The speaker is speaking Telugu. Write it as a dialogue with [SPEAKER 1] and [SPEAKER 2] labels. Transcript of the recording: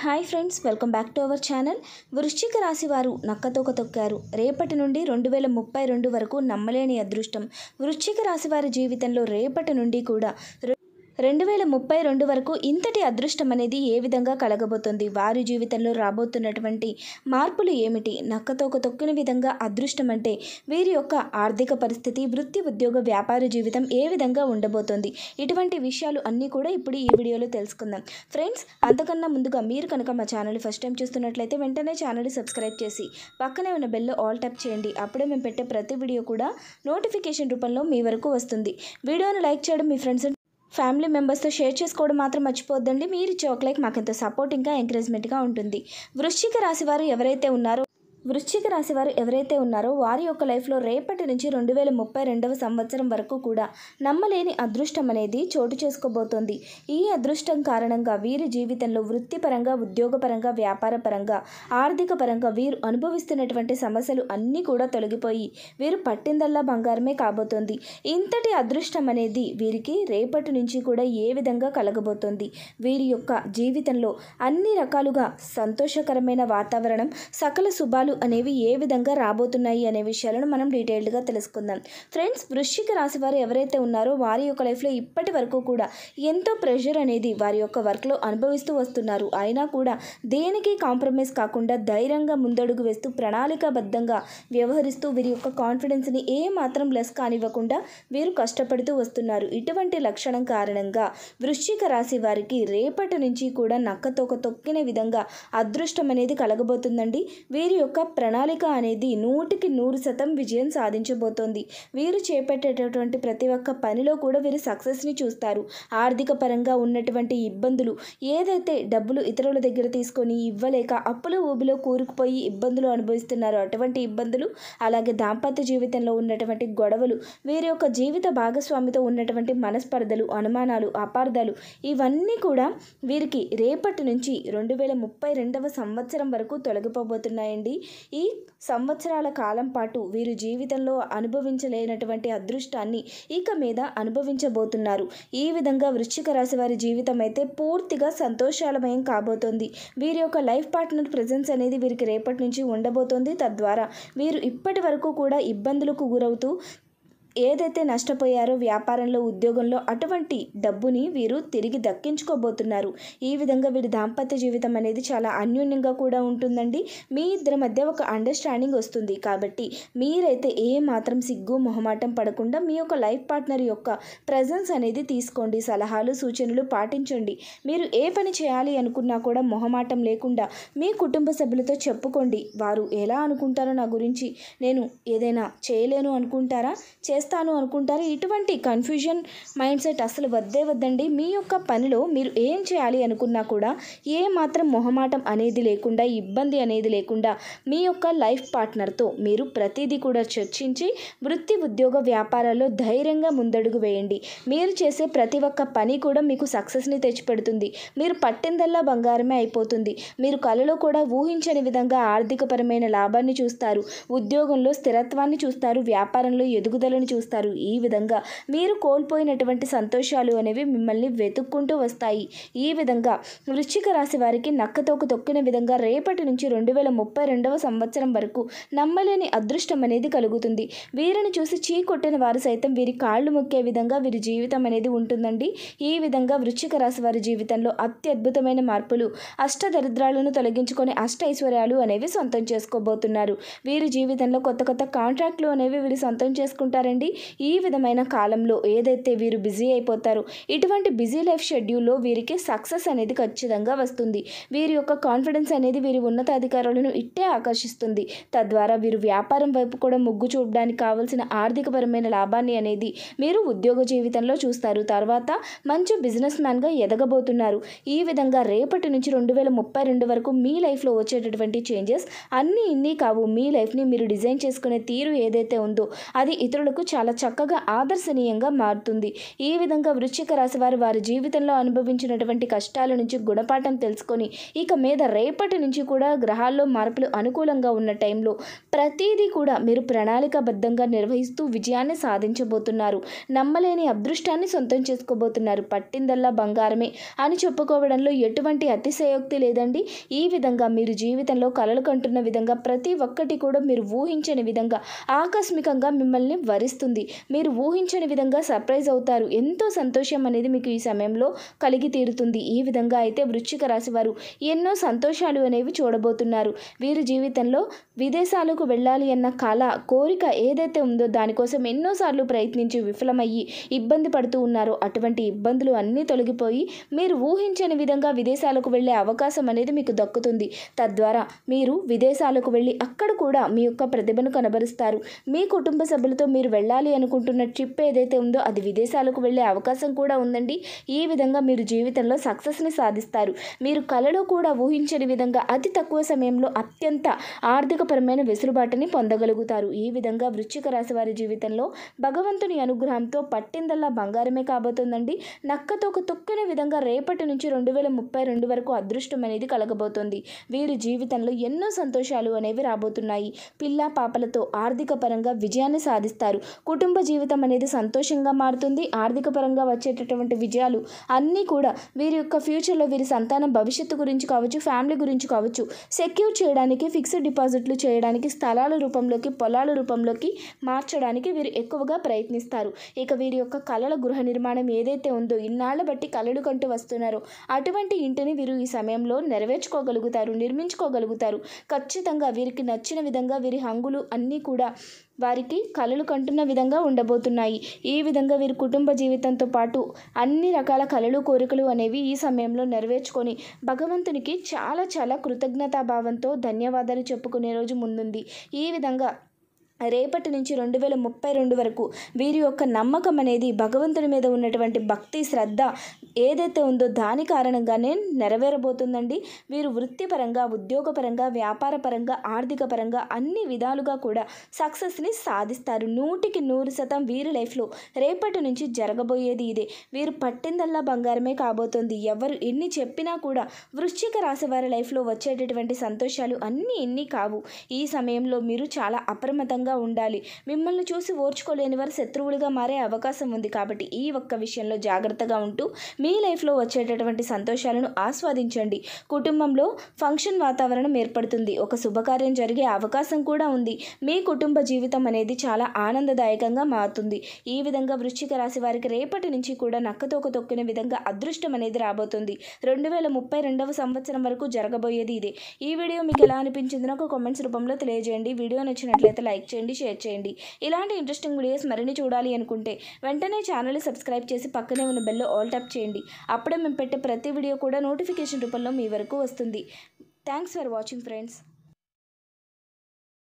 [SPEAKER 1] hi friends welcome back to our channel వృశ్చిక రాశి వారు నక్కతోక తొక్కారు రేపటి నుండి రెండు వేల ముప్పై రెండు వరకు నమ్మలేని అదృష్టం వృశ్చిక రాశి వారి జీవితంలో రేపటి నుండి కూడా రెండు వేల ముప్పై రెండు వరకు ఇంతటి అదృష్టం అనేది ఏ విధంగా కలగబోతుంది వారి జీవితంలో రాబోతున్నటువంటి మార్పులు ఏమిటి నక్కతోక తొక్కిన విధంగా అదృష్టం అంటే వీరి యొక్క ఆర్థిక పరిస్థితి వృత్తి ఉద్యోగ వ్యాపార జీవితం ఏ విధంగా ఉండబోతుంది ఇటువంటి విషయాలు అన్నీ కూడా ఇప్పుడు ఈ వీడియోలో తెలుసుకుందాం ఫ్రెండ్స్ అంతకన్నా ముందుగా మీరు కనుక మా ఛానల్ ఫస్ట్ టైం చూస్తున్నట్లయితే వెంటనే ఛానల్ సబ్స్క్రైబ్ చేసి పక్కనే ఉన్న బెల్లో ఆల్ ట్యాప్ చేయండి అప్పుడే మేము పెట్టే ప్రతి వీడియో కూడా నోటిఫికేషన్ రూపంలో మీ వరకు వస్తుంది వీడియోను లైక్ చేయడం మీ ఫ్రెండ్స్ ఫ్యామిలీ మెంబర్స్తో షేర్ చేసుకోవడం మాత్రం మర్చిపోద్దండి మీరు ఇచ్చే ఒక లైక్ మాకెంతో సపోర్ట్ ఇంకా ఎంకరేజ్మెంట్గా ఉంటుంది వృశ్చిక రాశి వారు ఎవరైతే ఉన్నారో వృశ్చిక రాశి వారు ఎవరైతే ఉన్నారో వారి యొక్క లైఫ్లో రేపటి నుంచి రెండు వేల ముప్పై రెండవ సంవత్సరం వరకు కూడా నమ్మలేని అదృష్టం అనేది చోటు చేసుకోబోతోంది ఈ అదృష్టం కారణంగా వీరి జీవితంలో వృత్తిపరంగా ఉద్యోగపరంగా వ్యాపారపరంగా ఆర్థిక పరంగా వీరు అనుభవిస్తున్నటువంటి సమస్యలు అన్నీ కూడా తొలగిపోయి వీరు పట్టిందల్లా బంగారమే కాబోతోంది ఇంతటి అదృష్టం అనేది వీరికి రేపటి నుంచి కూడా ఏ విధంగా కలగబోతోంది వీరి యొక్క జీవితంలో అన్ని రకాలుగా సంతోషకరమైన వాతావరణం సకల శుభాలు ఫలితాలు అనేవి ఏ విధంగా రాబోతున్నాయి అనే విషయాలను మనం డీటెయిల్డ్గా తెలుసుకుందాం ఫ్రెండ్స్ వృశ్చిక రాశి వారు ఎవరైతే ఉన్నారో వారి యొక్క లైఫ్లో ఇప్పటి వరకు కూడా ఎంతో ప్రెషర్ అనేది వారి యొక్క వర్క్లో అనుభవిస్తూ వస్తున్నారు అయినా కూడా దేనికి కాంప్రమైజ్ కాకుండా ధైర్యంగా ముందడుగు వేస్తూ ప్రణాళికాబద్ధంగా వ్యవహరిస్తూ వీరి యొక్క కాన్ఫిడెన్స్ని ఏ మాత్రం లెస్ కానివ్వకుండా వీరు కష్టపడుతూ వస్తున్నారు ఇటువంటి లక్షణం కారణంగా వృశ్చిక రాశి వారికి రేపటి నుంచి కూడా నక్కతోక తొక్కిన విధంగా అదృష్టం అనేది కలగబోతుందండి వీరి యొక్క ప్రణాళిక అనేది నూటికి నూరు శాతం విజయం సాధించబోతోంది వీరు చేపట్టేటటువంటి ప్రతి ఒక్క పనిలో కూడా వీరు సక్సెస్ని చూస్తారు ఆర్థిక పరంగా ఉన్నటువంటి ఇబ్బందులు ఏదైతే డబ్బులు ఇతరుల దగ్గర తీసుకొని ఇవ్వలేక అప్పుల ఊబిలో కూరుకుపోయి ఇబ్బందులు అనుభవిస్తున్నారో అటువంటి ఇబ్బందులు అలాగే దాంపత్య జీవితంలో ఉన్నటువంటి గొడవలు వీరి యొక్క జీవిత భాగస్వామితో ఉన్నటువంటి మనస్పర్ధలు అనుమానాలు అపార్థాలు ఇవన్నీ కూడా వీరికి రేపటి నుంచి రెండు వేల ముప్పై రెండవ సంవత్సరం వరకు తొలగిపోబోతున్నాయండి ఈ సంవత్సరాల కాలం పాటు వీరు జీవితంలో అనుభవించలేనటువంటి అదృష్టాన్ని ఇక మీద అనుభవించబోతున్నారు ఈ విధంగా వృశ్చిక రాశి వారి జీవితం అయితే పూర్తిగా సంతోషాలమయం కాబోతోంది వీరి యొక్క లైఫ్ పార్ట్నర్ ప్రజెన్స్ అనేది వీరికి రేపటి నుంచి ఉండబోతోంది తద్వారా వీరు ఇప్పటి వరకు కూడా ఇబ్బందులకు గురవుతూ ఏదైతే నష్టపోయారో వ్యాపారంలో ఉద్యోగంలో అటువంటి డబ్బుని వీరు తిరిగి దక్కించుకోబోతున్నారు ఈ విధంగా వీరి దాంపత్య జీవితం అనేది చాలా అన్యోన్యంగా కూడా ఉంటుందండి మీ ఇద్దరి మధ్య ఒక అండర్స్టాండింగ్ వస్తుంది కాబట్టి మీరైతే ఏ మాత్రం సిగ్గు మొహమాటం పడకుండా మీ యొక్క లైఫ్ పార్ట్నర్ యొక్క ప్రజెన్స్ అనేది తీసుకోండి సలహాలు సూచనలు పాటించండి మీరు ఏ పని చేయాలి అనుకున్నా కూడా మొహమాటం లేకుండా మీ కుటుంబ సభ్యులతో చెప్పుకోండి వారు ఎలా అనుకుంటారో నా గురించి నేను ఏదైనా చేయలేను అనుకుంటారా చే చేస్తాను అనుకుంటారు ఇటువంటి కన్ఫ్యూజన్ మైండ్ సెట్ అసలు వద్దే వద్దండి మీ యొక్క పనిలో మీరు ఏం చేయాలి అనుకున్నా కూడా ఏ మాత్రం మొహమాటం అనేది లేకుండా ఇబ్బంది అనేది లేకుండా మీ యొక్క లైఫ్ పార్ట్నర్తో మీరు ప్రతిదీ కూడా చర్చించి వృత్తి ఉద్యోగ వ్యాపారాల్లో ధైర్యంగా ముందడుగు వేయండి మీరు చేసే ప్రతి ఒక్క పని కూడా మీకు సక్సెస్ని తెచ్చిపెడుతుంది మీరు పట్టిందల్లా బంగారమే అయిపోతుంది మీరు కళలో కూడా ఊహించని విధంగా ఆర్థికపరమైన లాభాన్ని చూస్తారు ఉద్యోగంలో స్థిరత్వాన్ని చూస్తారు వ్యాపారంలో ఎదుగుదలను చూస్తారు ఈ విధంగా మీరు కోల్పోయినటువంటి సంతోషాలు అనేవి మిమ్మల్ని వెతుక్కుంటూ వస్తాయి ఈ విధంగా వృశ్చిక రాశి వారికి నక్కతోకు తొక్కిన విధంగా రేపటి నుంచి రెండు వేల ముప్పై రెండవ సంవత్సరం వరకు నమ్మలేని అదృష్టం అనేది కలుగుతుంది వీరిని చూసి చీ కొట్టిన వారు సైతం వీరి కాళ్ళు మొక్కే విధంగా వీరి జీవితం అనేది ఉంటుందండి ఈ విధంగా వృశ్చిక రాశి వారి జీవితంలో అత్యద్భుతమైన మార్పులు అష్ట దరిద్రాలను తొలగించుకొని అష్ట ఐశ్వర్యాలు అనేవి సొంతం చేసుకోబోతున్నారు వీరి జీవితంలో కొత్త కొత్త కాంట్రాక్ట్లు అనేవి వీరు సొంతం చేసుకుంటారండి చేయండి ఈ విధమైన కాలంలో ఏదైతే వీరు బిజీ అయిపోతారో ఇటువంటి బిజీ లైఫ్ షెడ్యూల్లో వీరికి సక్సెస్ అనేది ఖచ్చితంగా వస్తుంది వీరి యొక్క కాన్ఫిడెన్స్ అనేది వీరి ఉన్నతాధికారులను ఇట్టే ఆకర్షిస్తుంది తద్వారా వీరు వ్యాపారం వైపు కూడా మొగ్గు చూడడానికి కావలసిన ఆర్థికపరమైన లాభాన్ని అనేది మీరు ఉద్యోగ జీవితంలో చూస్తారు తర్వాత మంచి బిజినెస్ మ్యాన్గా ఎదగబోతున్నారు ఈ విధంగా రేపటి నుంచి రెండు వేల ముప్పై రెండు వరకు మీ లైఫ్లో వచ్చేటటువంటి చేంజెస్ అన్నీ ఇన్ని కావు మీ లైఫ్ని మీరు డిజైన్ చేసుకునే తీరు ఏదైతే ఉందో అది ఇతరులకు చాలా చక్కగా ఆదర్శనీయంగా మారుతుంది ఈ విధంగా వృశ్చిక రాశి వారు వారి జీవితంలో అనుభవించినటువంటి కష్టాల నుంచి గుణపాఠం తెలుసుకొని ఇక మీద రేపటి నుంచి కూడా గ్రహాల్లో మార్పులు అనుకూలంగా ఉన్న టైంలో ప్రతీదీ కూడా మీరు ప్రణాళికాబద్ధంగా నిర్వహిస్తూ విజయాన్ని సాధించబోతున్నారు నమ్మలేని అదృష్టాన్ని సొంతం చేసుకోబోతున్నారు పట్టిందల్లా బంగారమే అని చెప్పుకోవడంలో ఎటువంటి అతిశయోక్తి లేదండి ఈ విధంగా మీరు జీవితంలో కలలు కంటున్న విధంగా ప్రతి ఒక్కటి కూడా మీరు ఊహించని విధంగా ఆకస్మికంగా మిమ్మల్ని వరిస్తారు చేస్తుంది మీరు ఊహించని విధంగా సర్ప్రైజ్ అవుతారు ఎంతో సంతోషం అనేది మీకు ఈ సమయంలో కలిగి తీరుతుంది ఈ విధంగా అయితే వృశ్చిక రాశి వారు ఎన్నో సంతోషాలు అనేవి చూడబోతున్నారు వీరి జీవితంలో విదేశాలకు వెళ్ళాలి అన్న కళ కోరిక ఏదైతే ఉందో దానికోసం ఎన్నోసార్లు ప్రయత్నించి విఫలమయ్యి ఇబ్బంది పడుతూ ఉన్నారో అటువంటి ఇబ్బందులు అన్నీ తొలగిపోయి మీరు ఊహించని విధంగా విదేశాలకు వెళ్ళే అవకాశం అనేది మీకు దక్కుతుంది తద్వారా మీరు విదేశాలకు వెళ్ళి అక్కడ కూడా మీ యొక్క ప్రతిభను కనబరుస్తారు మీ కుటుంబ సభ్యులతో మీరు వెళ్ళ వెళ్ళాలి అనుకుంటున్న ట్రిప్ ఏదైతే ఉందో అది విదేశాలకు వెళ్ళే అవకాశం కూడా ఉందండి ఈ విధంగా మీరు జీవితంలో సక్సెస్ని సాధిస్తారు మీరు కళలో కూడా ఊహించని విధంగా అతి తక్కువ సమయంలో అత్యంత ఆర్థికపరమైన వెసులుబాటుని పొందగలుగుతారు ఈ విధంగా వృశ్చిక రాశి వారి జీవితంలో భగవంతుని అనుగ్రహంతో పట్టిందల్లా బంగారమే కాబోతుందండి నక్కతో ఒక తొక్కిన విధంగా రేపటి నుంచి రెండు వేల ముప్పై రెండు వరకు అదృష్టం అనేది కలగబోతోంది వీరి జీవితంలో ఎన్నో సంతోషాలు అనేవి రాబోతున్నాయి పిల్ల పాపలతో ఆర్థిక పరంగా విజయాన్ని సాధిస్తారు కుటుంబ జీవితం అనేది సంతోషంగా మారుతుంది ఆర్థిక పరంగా వచ్చేటటువంటి విజయాలు అన్నీ కూడా వీరి యొక్క ఫ్యూచర్లో వీరి సంతానం భవిష్యత్తు గురించి కావచ్చు ఫ్యామిలీ గురించి కావచ్చు సెక్యూర్ చేయడానికి ఫిక్స్డ్ డిపాజిట్లు చేయడానికి స్థలాల రూపంలోకి పొలాల రూపంలోకి మార్చడానికి వీరు ఎక్కువగా ప్రయత్నిస్తారు ఇక వీరి యొక్క కళల గృహ నిర్మాణం ఏదైతే ఉందో ఇన్నాళ్ళ బట్టి కళలు కంటూ వస్తున్నారో అటువంటి ఇంటిని వీరు ఈ సమయంలో నెరవేర్చుకోగలుగుతారు నిర్మించుకోగలుగుతారు ఖచ్చితంగా వీరికి నచ్చిన విధంగా వీరి హంగులు అన్నీ కూడా వారికి కళలు కంటున్న అనుకున్న విధంగా ఉండబోతున్నాయి ఈ విధంగా వీరి కుటుంబ జీవితంతో పాటు అన్ని రకాల కళలు కోరికలు అనేవి ఈ సమయంలో నెరవేర్చుకొని భగవంతునికి చాలా చాలా కృతజ్ఞతాభావంతో ధన్యవాదాలు చెప్పుకునే రోజు ముందుంది ఈ విధంగా రేపటి నుంచి రెండు వేల ముప్పై రెండు వరకు వీరి యొక్క నమ్మకం అనేది భగవంతుని మీద ఉన్నటువంటి భక్తి శ్రద్ధ ఏదైతే ఉందో దాని కారణంగానే నెరవేరబోతుందండి వీరు వృత్తిపరంగా ఉద్యోగపరంగా వ్యాపారపరంగా ఆర్థిక పరంగా అన్ని విధాలుగా కూడా సక్సెస్ని సాధిస్తారు నూటికి నూరు శాతం వీరి లైఫ్లో రేపటి నుంచి జరగబోయేది ఇదే వీరు పట్టిందల్లా బంగారమే కాబోతుంది ఎవరు ఎన్ని చెప్పినా కూడా వృశ్చిక రాశి వారి లైఫ్లో వచ్చేటటువంటి సంతోషాలు అన్నీ ఎన్ని కావు ఈ సమయంలో మీరు చాలా అప్రమత్తంగా జాగ్రత్తగా ఉండాలి మిమ్మల్ని చూసి ఓర్చుకోలేని వారు శత్రువులుగా మారే అవకాశం ఉంది కాబట్టి ఈ ఒక్క విషయంలో జాగ్రత్తగా ఉంటూ మీ లైఫ్లో వచ్చేటటువంటి సంతోషాలను ఆస్వాదించండి కుటుంబంలో ఫంక్షన్ వాతావరణం ఏర్పడుతుంది ఒక శుభకార్యం జరిగే అవకాశం కూడా ఉంది మీ కుటుంబ జీవితం అనేది చాలా ఆనందదాయకంగా మారుతుంది ఈ విధంగా వృశ్చిక రాశి వారికి రేపటి నుంచి కూడా నక్కతోక తొక్కిన విధంగా అదృష్టం అనేది రాబోతుంది రెండు వేల ముప్పై రెండవ సంవత్సరం వరకు జరగబోయేది ఇదే ఈ వీడియో మీకు ఎలా అనిపించింది నాకు కామెంట్స్ రూపంలో తెలియజేయండి వీడియో నచ్చినట్లయితే లైక్ చేయండి చేయండి షేర్ చేయండి ఇలాంటి ఇంట్రెస్టింగ్ వీడియోస్ మరిన్ని చూడాలి అనుకుంటే వెంటనే ఛానల్ సబ్స్క్రైబ్ చేసి పక్కనే ఉన్న బెల్ ఆల్ ట్యాప్ చేయండి అప్పుడే మేము పెట్టే ప్రతి వీడియో కూడా నోటిఫికేషన్ రూపంలో మీ వరకు వస్తుంది థ్యాంక్స్ ఫర్ వాచింగ్ ఫ్రెండ్స్